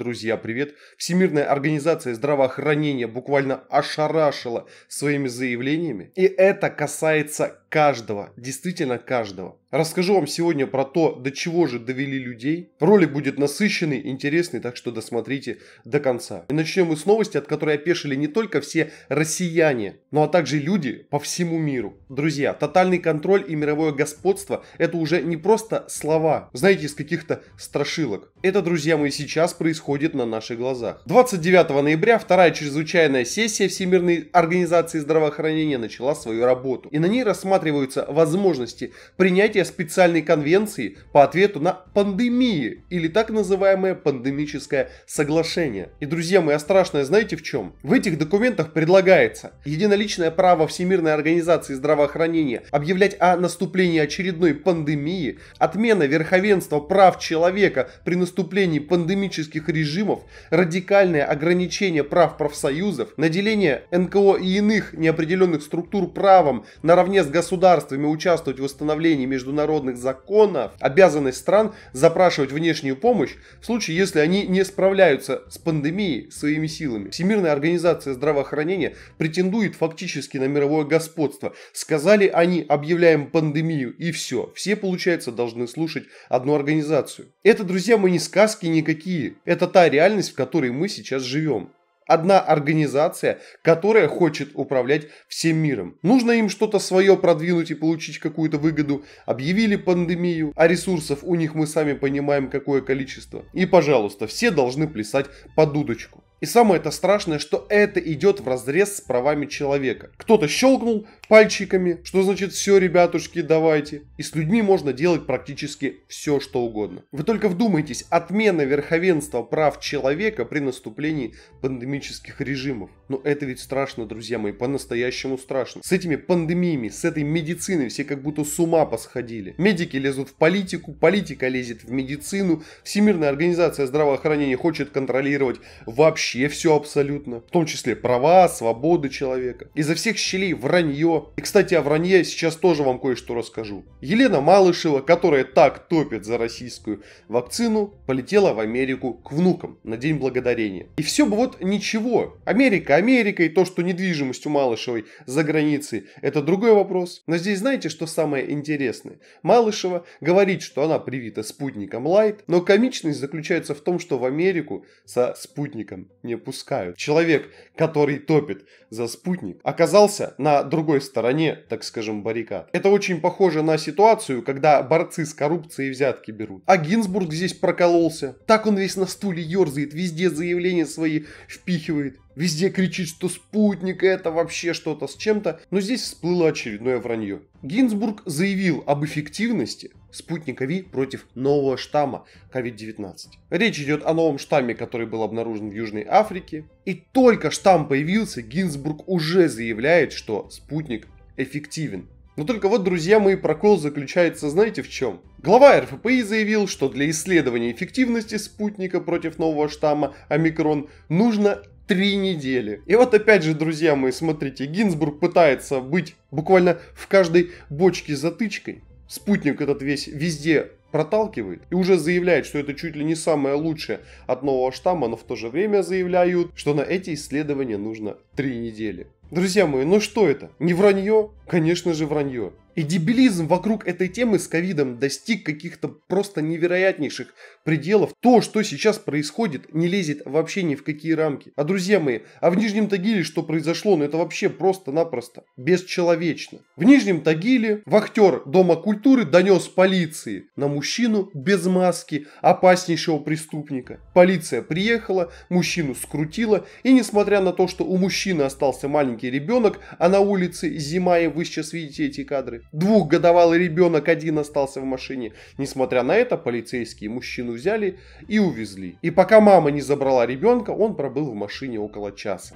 Друзья, привет! Всемирная организация здравоохранения буквально ошарашила своими заявлениями. И это касается каждого, действительно каждого. Расскажу вам сегодня про то, до чего же довели людей. Ролик будет насыщенный, интересный, так что досмотрите до конца. И начнем мы с новости, от которой опешили не только все россияне, но а также люди по всему миру. Друзья, тотальный контроль и мировое господство – это уже не просто слова, знаете, из каких-то страшилок. Это, друзья мои, сейчас происходит на наших глазах. 29 ноября вторая чрезвычайная сессия Всемирной организации здравоохранения начала свою работу. И на ней рассматривается рассматриваются возможности принятия специальной конвенции по ответу на пандемии или так называемое пандемическое соглашение. И, друзья мои, а страшное знаете в чем? В этих документах предлагается единоличное право Всемирной организации здравоохранения объявлять о наступлении очередной пандемии, отмена верховенства прав человека при наступлении пандемических режимов, радикальное ограничение прав профсоюзов, наделение НКО и иных неопределенных структур правом наравне с государством государствами участвовать в восстановлении международных законов, обязанность стран запрашивать внешнюю помощь в случае, если они не справляются с пандемией своими силами. Всемирная организация здравоохранения претендует фактически на мировое господство. Сказали они, объявляем пандемию, и все. Все, получается, должны слушать одну организацию. Это, друзья мои, не сказки никакие. Это та реальность, в которой мы сейчас живем одна организация, которая хочет управлять всем миром. Нужно им что-то свое продвинуть и получить какую-то выгоду. Объявили пандемию, а ресурсов у них мы сами понимаем какое количество. И пожалуйста, все должны плясать под удочку. И самое это страшное, что это идет в разрез с правами человека. Кто-то щелкнул пальчиками, что значит все, ребятушки, давайте. И с людьми можно делать практически все, что угодно. Вы только вдумайтесь, отмена верховенства прав человека при наступлении пандемических режимов. Но это ведь страшно, друзья мои, по-настоящему страшно. С этими пандемиями, с этой медициной все как будто с ума посходили. Медики лезут в политику, политика лезет в медицину, Всемирная организация здравоохранения хочет контролировать вообще вообще все абсолютно, в том числе права, свободы человека. Изо всех щелей вранье. И, кстати, о вранье сейчас тоже вам кое-что расскажу. Елена Малышева, которая так топит за российскую вакцину, полетела в Америку к внукам на День Благодарения. И все бы вот ничего. Америка, Америка и то, что недвижимость у Малышевой за границей, это другой вопрос. Но здесь знаете, что самое интересное? Малышева говорит, что она привита спутником Light, но комичность заключается в том, что в Америку со спутником не пускают. Человек, который топит за спутник, оказался на другой стороне, так скажем, баррикад. Это очень похоже на ситуацию, когда борцы с коррупцией взятки берут. А Гинзбург здесь прокололся. Так он весь на стуле ерзает, везде заявления свои впихивает. Везде кричит, что спутник это вообще что-то с чем-то. Но здесь всплыло очередное вранье. Гинзбург заявил об эффективности спутника ВИ против нового штамма COVID-19. Речь идет о новом штамме, который был обнаружен в Южной Африке. И только штамм появился, Гинзбург уже заявляет, что спутник эффективен. Но только вот, друзья мои, прокол заключается, знаете, в чем? Глава РФПИ заявил, что для исследования эффективности спутника против нового штамма омикрон нужно три недели. И вот опять же, друзья мои, смотрите, Гинзбург пытается быть буквально в каждой бочке затычкой спутник этот весь везде проталкивает и уже заявляет, что это чуть ли не самое лучшее от нового штамма, но в то же время заявляют, что на эти исследования нужно три недели. Друзья мои, ну что это? Не вранье? Конечно же вранье. И дебилизм вокруг этой темы с ковидом достиг каких-то просто невероятнейших пределов. То, что сейчас происходит, не лезет вообще ни в какие рамки. А, друзья мои, а в Нижнем Тагиле что произошло? Ну это вообще просто-напросто бесчеловечно. В Нижнем Тагиле вахтер Дома культуры донес полиции на мужчину без маски опаснейшего преступника. Полиция приехала, мужчину скрутила, и несмотря на то, что у мужчины остался маленький ребенок, а на улице зима, и вы сейчас видите эти кадры, двухгодовалый ребенок один остался в машине. Несмотря на это, полицейские мужчину взяли и увезли. И пока мама не забрала ребенка, он пробыл в машине около часа.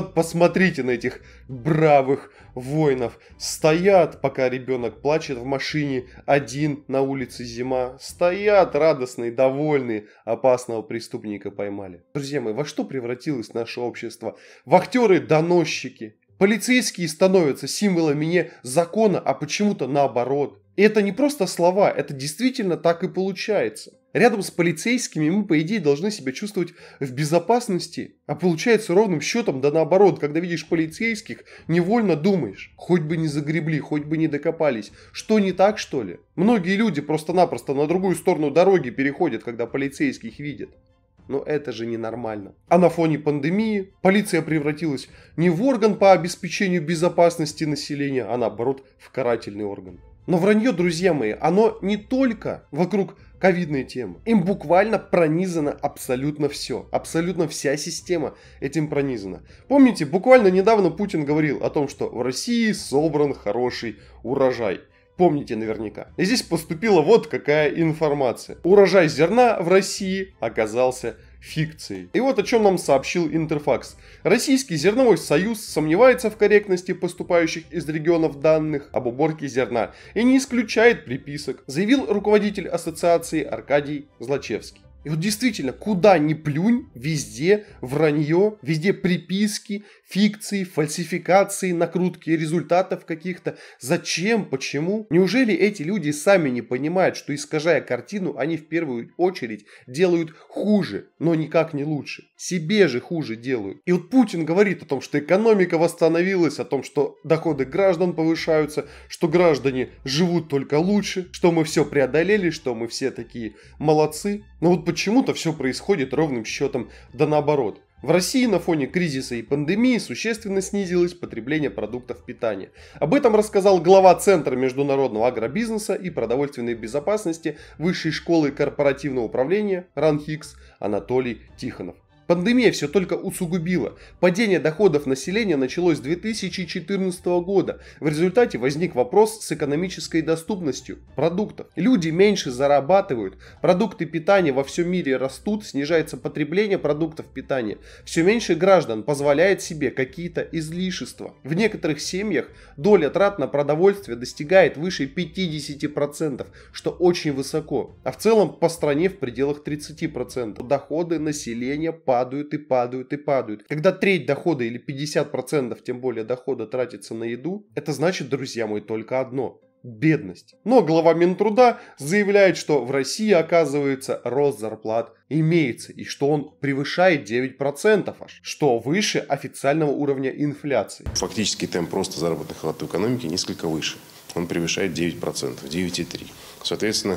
вот посмотрите на этих бравых воинов. Стоят, пока ребенок плачет в машине, один на улице зима. Стоят радостные, довольные, опасного преступника поймали. Друзья мои, во что превратилось наше общество? В актеры доносчики Полицейские становятся символами не закона, а почему-то наоборот. И это не просто слова, это действительно так и получается. Рядом с полицейскими мы, по идее, должны себя чувствовать в безопасности, а получается ровным счетом, да наоборот, когда видишь полицейских, невольно думаешь, хоть бы не загребли, хоть бы не докопались, что не так, что ли? Многие люди просто-напросто на другую сторону дороги переходят, когда полицейских видят. Но это же ненормально. А на фоне пандемии полиция превратилась не в орган по обеспечению безопасности населения, а наоборот в карательный орган. Но вранье, друзья мои, оно не только вокруг ковидная тема. Им буквально пронизано абсолютно все. Абсолютно вся система этим пронизана. Помните, буквально недавно Путин говорил о том, что в России собран хороший урожай. Помните наверняка. И здесь поступила вот какая информация. Урожай зерна в России оказался фикцией. И вот о чем нам сообщил Интерфакс. Российский зерновой союз сомневается в корректности поступающих из регионов данных об уборке зерна и не исключает приписок, заявил руководитель ассоциации Аркадий Злачевский. И вот действительно, куда ни плюнь, везде вранье, везде приписки, фикции, фальсификации, накрутки результатов каких-то. Зачем? Почему? Неужели эти люди сами не понимают, что искажая картину, они в первую очередь делают хуже, но никак не лучше? Себе же хуже делают. И вот Путин говорит о том, что экономика восстановилась, о том, что доходы граждан повышаются, что граждане живут только лучше, что мы все преодолели, что мы все такие молодцы. Но вот почему-то все происходит ровным счетом, да наоборот. В России на фоне кризиса и пандемии существенно снизилось потребление продуктов питания. Об этом рассказал глава Центра международного агробизнеса и продовольственной безопасности Высшей школы корпоративного управления РАНХИКС Анатолий Тихонов. Пандемия все только усугубила. Падение доходов населения началось с 2014 года. В результате возник вопрос с экономической доступностью продуктов. Люди меньше зарабатывают, продукты питания во всем мире растут, снижается потребление продуктов питания. Все меньше граждан позволяет себе какие-то излишества. В некоторых семьях доля трат на продовольствие достигает выше 50%, что очень высоко. А в целом по стране в пределах 30%. Доходы населения падают падают и падают и падают. Когда треть дохода или 50% тем более дохода тратится на еду, это значит, друзья мои, только одно бедность. Но глава Минтруда заявляет, что в России, оказывается, рост зарплат имеется, и что он превышает 9% аж, что выше официального уровня инфляции. Фактически темп роста заработных плат в экономике несколько выше. Он превышает 9%, 9,3%. Соответственно,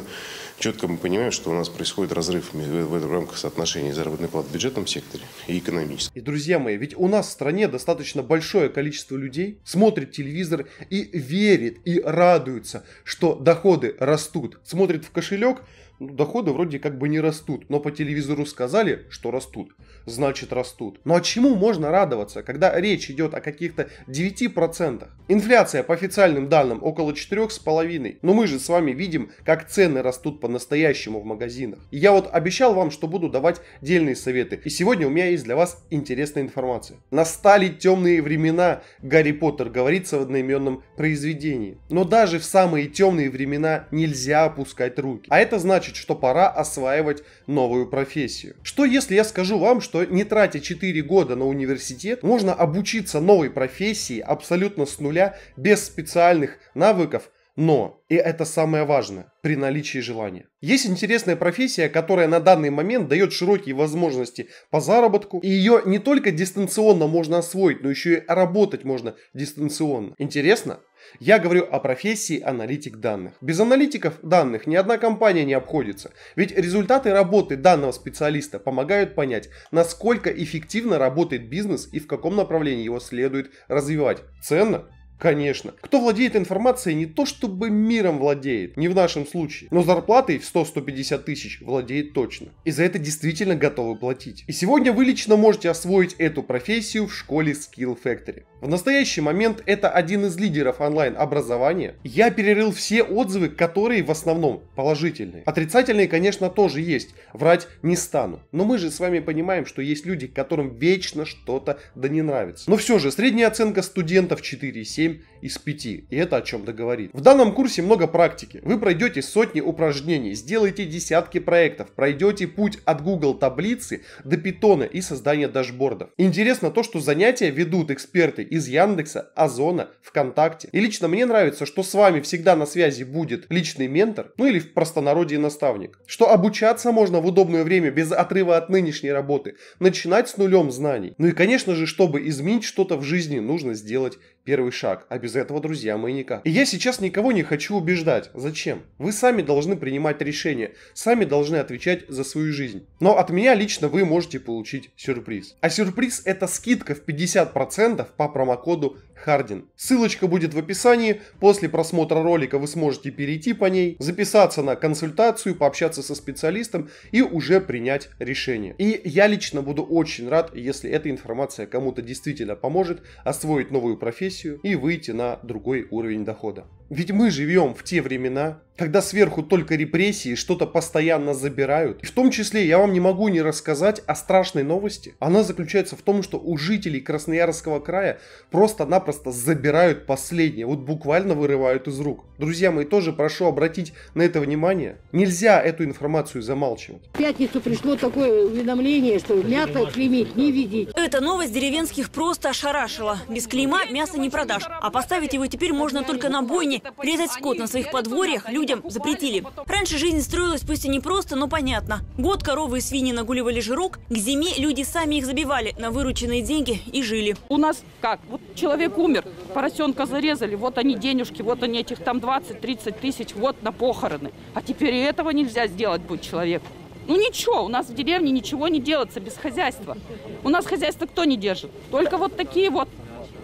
четко мы понимаем, что у нас происходит разрыв в этом рамках соотношения заработной платы в бюджетном секторе и экономическом. И, друзья мои, ведь у нас в стране достаточно большое количество людей смотрит телевизор и верит, и радуется, что доходы растут, смотрит в кошелек – доходы вроде как бы не растут, но по телевизору сказали, что растут, значит растут. Но ну, а чему можно радоваться, когда речь идет о каких-то 9%? Инфляция по официальным данным около 4,5, но мы же с вами видим, как цены растут по-настоящему в магазинах. И я вот обещал вам, что буду давать дельные советы, и сегодня у меня есть для вас интересная информация. Настали темные времена, Гарри Поттер говорится в одноименном произведении. Но даже в самые темные времена нельзя опускать руки. А это значит, значит, что пора осваивать новую профессию. Что если я скажу вам, что не тратя 4 года на университет, можно обучиться новой профессии абсолютно с нуля, без специальных навыков, но, и это самое важное, при наличии желания. Есть интересная профессия, которая на данный момент дает широкие возможности по заработку, и ее не только дистанционно можно освоить, но еще и работать можно дистанционно. Интересно? Я говорю о профессии аналитик данных. Без аналитиков данных ни одна компания не обходится, ведь результаты работы данного специалиста помогают понять, насколько эффективно работает бизнес и в каком направлении его следует развивать. Ценно? Конечно. Кто владеет информацией не то чтобы миром владеет, не в нашем случае, но зарплатой в 100-150 тысяч владеет точно. И за это действительно готовы платить. И сегодня вы лично можете освоить эту профессию в школе Skill Factory. В настоящий момент это один из лидеров онлайн-образования. Я перерыл все отзывы, которые в основном положительные. Отрицательные, конечно, тоже есть. Врать не стану. Но мы же с вами понимаем, что есть люди, которым вечно что-то да не нравится. Но все же, средняя оценка студентов 4,7 из пяти И это о чем-то говорит. В данном курсе много практики. Вы пройдете сотни упражнений, сделаете десятки проектов, пройдете путь от Google таблицы до питона и создания дашбордов. Интересно то, что занятия ведут эксперты из Яндекса, Озона, ВКонтакте. И лично мне нравится, что с вами всегда на связи будет личный ментор, ну или в простонародье наставник. Что обучаться можно в удобное время без отрыва от нынешней работы, начинать с нулем знаний. Ну и конечно же, чтобы изменить что-то в жизни, нужно сделать первый шаг. А без этого, друзья мои, никак. И я сейчас никого не хочу убеждать. Зачем? Вы сами должны принимать решения, сами должны отвечать за свою жизнь. Но от меня лично вы можете получить сюрприз. А сюрприз это скидка в 50% по промокоду Хардин. Ссылочка будет в описании, после просмотра ролика вы сможете перейти по ней, записаться на консультацию, пообщаться со специалистом и уже принять решение. И я лично буду очень рад, если эта информация кому-то действительно поможет освоить новую профессию и выйти на другой уровень дохода. Ведь мы живем в те времена, когда сверху только репрессии, что-то постоянно забирают. И в том числе я вам не могу не рассказать о страшной новости. Она заключается в том, что у жителей Красноярского края просто-напросто забирают последнее. Вот буквально вырывают из рук. Друзья мои, тоже прошу обратить на это внимание. Нельзя эту информацию замалчивать. В пятницу пришло такое уведомление, что мясо клеймить не ведите. Эта новость деревенских просто ошарашила. Без клейма мясо не продашь. А поставить его теперь можно только на бойне Резать скот на своих подворьях людям запретили. А Раньше жизнь строилась пусть и непросто, но понятно. Год коровы и свиньи нагуливали жирок, к зиме люди сами их забивали на вырученные деньги и жили. У нас как? Вот человек умер, поросенка зарезали, вот они денежки, вот они этих там 20-30 тысяч, вот на похороны. А теперь и этого нельзя сделать будет человек. Ну ничего, у нас в деревне ничего не делается без хозяйства. У нас хозяйство кто не держит? Только вот такие вот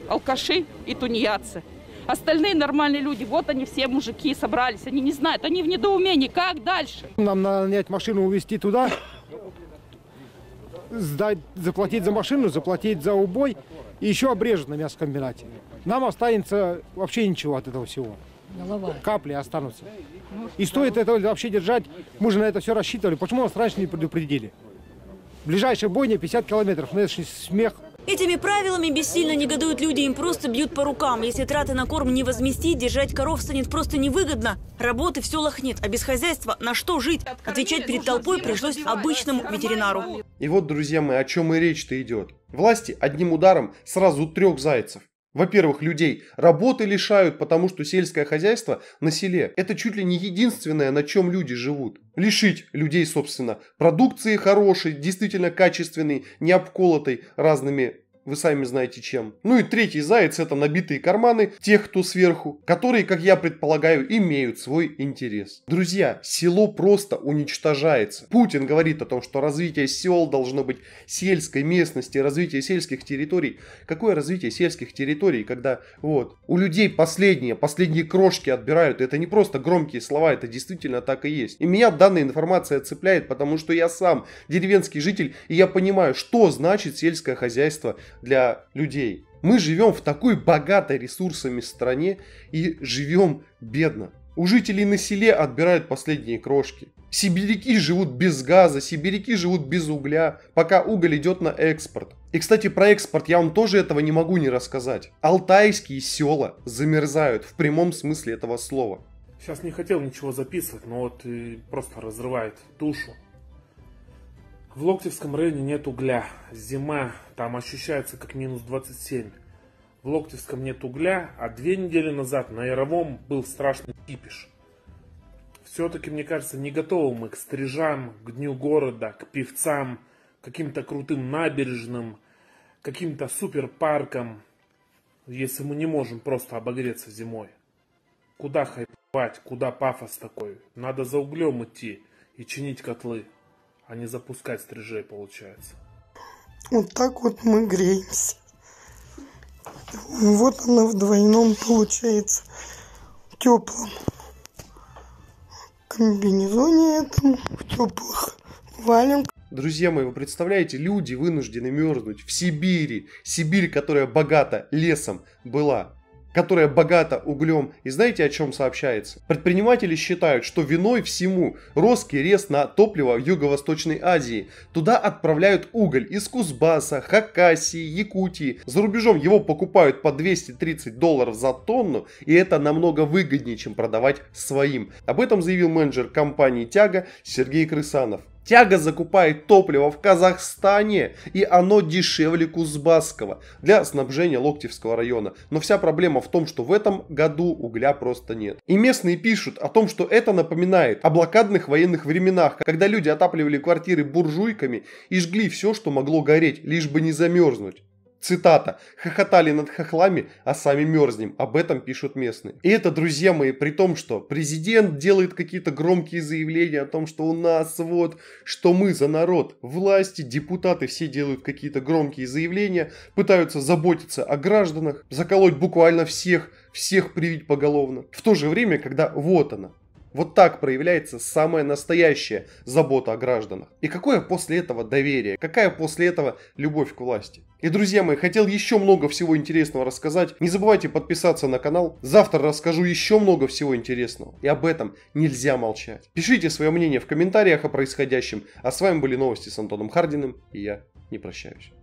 алкаши и тунеядцы. Остальные нормальные люди, вот они все мужики собрались, они не знают, они в недоумении, как дальше? Нам надо нанять машину, увезти туда, сдать, заплатить за машину, заплатить за убой и еще обрежут на мясокомбинате. Нам останется вообще ничего от этого всего. Голова. Капли останутся. И стоит это вообще держать, мы же на это все рассчитывали. Почему нас раньше не предупредили? Ближайшая бойня 50 километров. Ну, это же смех Этими правилами бессильно негодуют люди, им просто бьют по рукам. Если траты на корм не возместить, держать коров станет просто невыгодно. Работы все лохнет, а без хозяйства на что жить? Отвечать перед толпой пришлось обычному ветеринару. И вот, друзья мои, о чем и речь-то идет. Власти одним ударом сразу трех зайцев. Во-первых, людей работы лишают, потому что сельское хозяйство на селе – это чуть ли не единственное, на чем люди живут. Лишить людей, собственно, продукции хорошей, действительно качественной, не обколотой разными вы сами знаете чем. Ну и третий заяц – это набитые карманы тех, кто сверху, которые, как я предполагаю, имеют свой интерес. Друзья, село просто уничтожается. Путин говорит о том, что развитие сел должно быть сельской местности, развитие сельских территорий. Какое развитие сельских территорий, когда вот у людей последние, последние крошки отбирают. Это не просто громкие слова, это действительно так и есть. И меня данная информация цепляет, потому что я сам деревенский житель, и я понимаю, что значит сельское хозяйство для людей. Мы живем в такой богатой ресурсами стране и живем бедно. У жителей на селе отбирают последние крошки. Сибиряки живут без газа, сибиряки живут без угля, пока уголь идет на экспорт. И, кстати, про экспорт я вам тоже этого не могу не рассказать. Алтайские села замерзают в прямом смысле этого слова. Сейчас не хотел ничего записывать, но вот и просто разрывает душу в Локтевском районе нет угля. Зима там ощущается как минус 27. В Локтевском нет угля, а две недели назад на Яровом был страшный кипиш. Все-таки, мне кажется, не готовы мы к стрижам, к дню города, к певцам, каким-то крутым набережным, каким-то суперпаркам, если мы не можем просто обогреться зимой. Куда хайповать, куда пафос такой? Надо за углем идти и чинить котлы а не запускать стрижей получается. Вот так вот мы греемся. Вот она в двойном получается теплом комбинезоне этом, в теплых валенках. Друзья мои, вы представляете, люди вынуждены мерзнуть в Сибири. Сибирь, которая богата лесом была которая богата углем. И знаете, о чем сообщается? Предприниматели считают, что виной всему русский рез на топливо в Юго-Восточной Азии. Туда отправляют уголь из Кузбасса, Хакасии, Якутии. За рубежом его покупают по 230 долларов за тонну, и это намного выгоднее, чем продавать своим. Об этом заявил менеджер компании «Тяга» Сергей Крысанов. Тяга закупает топливо в Казахстане, и оно дешевле Кузбасского для снабжения Локтевского района. Но вся проблема в том, что в этом году угля просто нет. И местные пишут о том, что это напоминает о блокадных военных временах, когда люди отапливали квартиры буржуйками и жгли все, что могло гореть, лишь бы не замерзнуть. Цитата. «Хохотали над хохлами, а сами мерзнем». Об этом пишут местные. И это, друзья мои, при том, что президент делает какие-то громкие заявления о том, что у нас вот, что мы за народ. Власти, депутаты все делают какие-то громкие заявления, пытаются заботиться о гражданах, заколоть буквально всех, всех привить поголовно. В то же время, когда вот она, вот так проявляется самая настоящая забота о гражданах. И какое после этого доверие, какая после этого любовь к власти. И, друзья мои, хотел еще много всего интересного рассказать. Не забывайте подписаться на канал. Завтра расскажу еще много всего интересного. И об этом нельзя молчать. Пишите свое мнение в комментариях о происходящем. А с вами были новости с Антоном Хардиным. И я не прощаюсь.